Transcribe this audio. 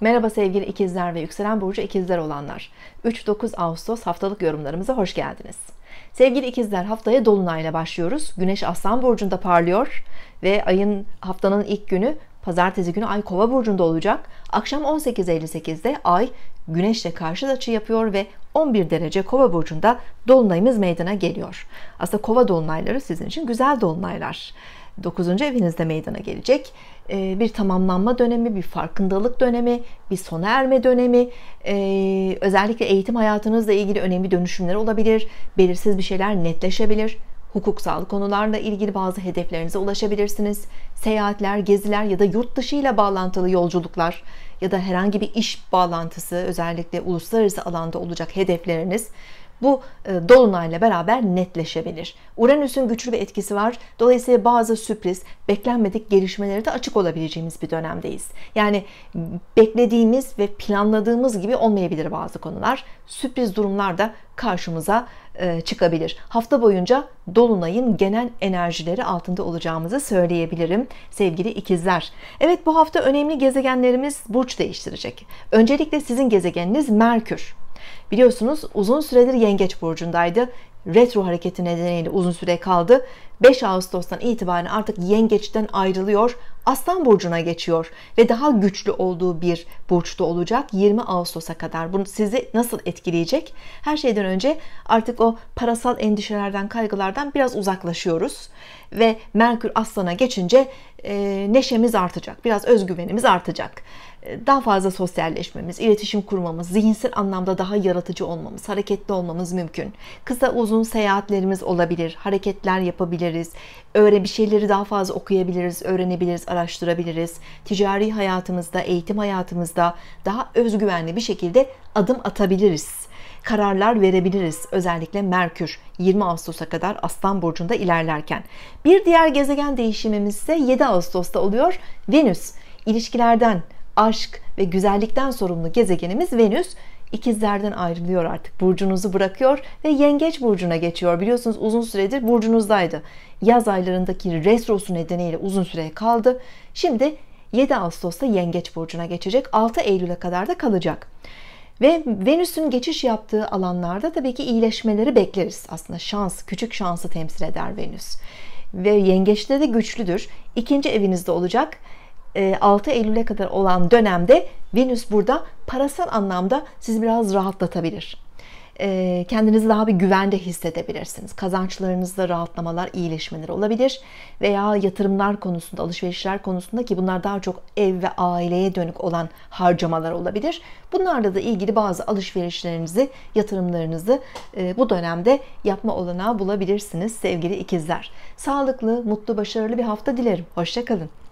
Merhaba sevgili ikizler ve yükselen burcu ikizler olanlar. 3-9 Ağustos haftalık yorumlarımıza hoş geldiniz. Sevgili ikizler haftaya dolunayla başlıyoruz. Güneş Aslan burcunda parlıyor ve ayın haftanın ilk günü Pazartesi günü Ay Kova burcunda olacak. Akşam 18.58'de Ay Güneşle karşı açı yapıyor ve 11 derece Kova burcunda dolunayımız meydana geliyor. Aslında Kova dolunayları sizin için güzel dolunaylar. 9. evinizde meydana gelecek. Ee, bir tamamlanma dönemi, bir farkındalık dönemi, bir sona erme dönemi, ee, özellikle eğitim hayatınızla ilgili önemli dönüşümler olabilir, belirsiz bir şeyler netleşebilir. Hukuksal konularla ilgili bazı hedeflerinize ulaşabilirsiniz. Seyahatler, geziler ya da yurt dışı ile bağlantılı yolculuklar ya da herhangi bir iş bağlantısı özellikle uluslararası alanda olacak hedefleriniz bu e, dolunayla beraber netleşebilir. Uranüs'ün güçlü bir etkisi var. Dolayısıyla bazı sürpriz, beklenmedik gelişmeleri de açık olabileceğimiz bir dönemdeyiz. Yani beklediğimiz ve planladığımız gibi olmayabilir bazı konular. Sürpriz durumlar da karşımıza e, çıkabilir. Hafta boyunca dolunayın genel enerjileri altında olacağımızı söyleyebilirim sevgili ikizler. Evet bu hafta önemli gezegenlerimiz burç değiştirecek. Öncelikle sizin gezegeniniz Merkür. Biliyorsunuz uzun süredir Yengeç burcundaydı. Retro hareketi nedeniyle uzun süre kaldı. 5 Ağustos'tan itibaren artık Yengeç'ten ayrılıyor. Aslan burcuna geçiyor ve daha güçlü olduğu bir burçta olacak 20 Ağustos'a kadar. Bunu sizi nasıl etkileyecek? Her şeyden önce artık o parasal endişelerden, kaygılardan biraz uzaklaşıyoruz ve Merkür Aslan'a geçince e, neşemiz artacak, biraz özgüvenimiz artacak. E, daha fazla sosyalleşmemiz, iletişim kurmamız, zihinsel anlamda daha yaratıcı olmamız, hareketli olmamız mümkün. Kısa uzun seyahatlerimiz olabilir, hareketler yapabiliriz, öyle bir şeyleri daha fazla okuyabiliriz, öğrenebiliriz, araştırabiliriz. Ticari hayatımızda, eğitim hayatımızda daha özgüvenli bir şekilde adım atabiliriz. Kararlar verebiliriz. Özellikle Merkür 20 Ağustos'a kadar Aslan Burcu'nda ilerlerken. Bir diğer gezegen değişimimiz ise 7 Ağustos'ta oluyor. Venüs ilişkilerden, aşk ve güzellikten sorumlu gezegenimiz Venüs ikizlerden ayrılıyor artık. Burcunuzu bırakıyor ve yengeç burcuna geçiyor. Biliyorsunuz uzun süredir burcunuzdaydı. Yaz aylarındaki retrosu nedeniyle uzun süre kaldı. Şimdi 7 Ağustos'ta yengeç burcuna geçecek. 6 Eylül'e kadar da kalacak. Ve Venüs'ün geçiş yaptığı alanlarda tabii ki iyileşmeleri bekleriz. Aslında şans, küçük şansı temsil eder Venüs. Ve yengeçte de güçlüdür. İkinci evinizde olacak 6 e, Eylül'e kadar olan dönemde Venüs burada parasal anlamda sizi biraz rahatlatabilir e, kendinizi daha bir güvende hissedebilirsiniz. Kazançlarınızda rahatlamalar, iyileşmeler olabilir veya yatırımlar konusunda, alışverişler konusunda ki bunlar daha çok ev ve aileye dönük olan harcamalar olabilir. Bunlarla da ilgili bazı alışverişlerinizi, yatırımlarınızı e, bu dönemde yapma olanağı bulabilirsiniz sevgili ikizler. Sağlıklı, mutlu, başarılı bir hafta dilerim. Hoşçakalın.